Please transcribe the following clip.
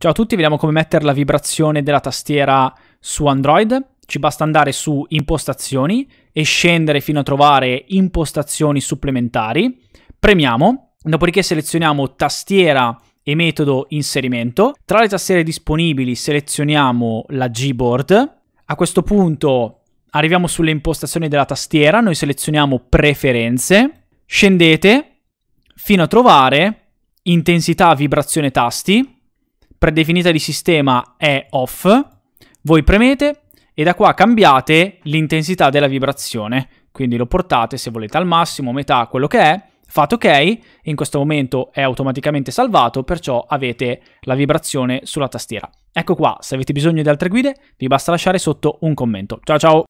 Ciao a tutti, vediamo come mettere la vibrazione della tastiera su Android. Ci basta andare su impostazioni e scendere fino a trovare impostazioni supplementari. Premiamo, dopodiché selezioniamo tastiera e metodo inserimento. Tra le tastiere disponibili selezioniamo la Gboard. A questo punto arriviamo sulle impostazioni della tastiera, noi selezioniamo preferenze, scendete fino a trovare intensità vibrazione tasti predefinita di sistema è off, voi premete e da qua cambiate l'intensità della vibrazione, quindi lo portate se volete al massimo, metà, quello che è, fate ok, in questo momento è automaticamente salvato, perciò avete la vibrazione sulla tastiera. Ecco qua, se avete bisogno di altre guide vi basta lasciare sotto un commento. Ciao ciao!